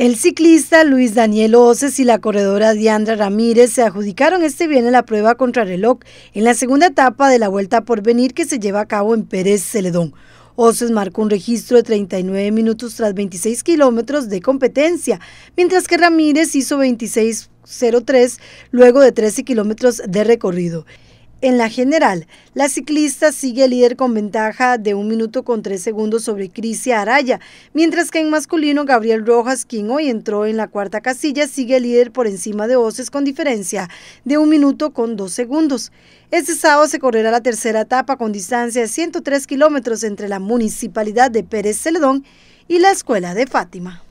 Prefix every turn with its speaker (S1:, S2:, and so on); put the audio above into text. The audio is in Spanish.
S1: El ciclista Luis Daniel Oces y la corredora Diandra Ramírez se adjudicaron este viernes la prueba contrarreloj en la segunda etapa de la Vuelta por Venir que se lleva a cabo en Pérez Celedón. Oces marcó un registro de 39 minutos tras 26 kilómetros de competencia, mientras que Ramírez hizo 26.03 luego de 13 kilómetros de recorrido. En la general, la ciclista sigue líder con ventaja de 1 minuto con 3 segundos sobre Crisia Araya, mientras que en masculino Gabriel Rojas, quien hoy entró en la cuarta casilla, sigue líder por encima de Oces con diferencia de 1 minuto con 2 segundos. Este sábado se correrá la tercera etapa con distancia de 103 kilómetros entre la municipalidad de Pérez Celedón y la escuela de Fátima.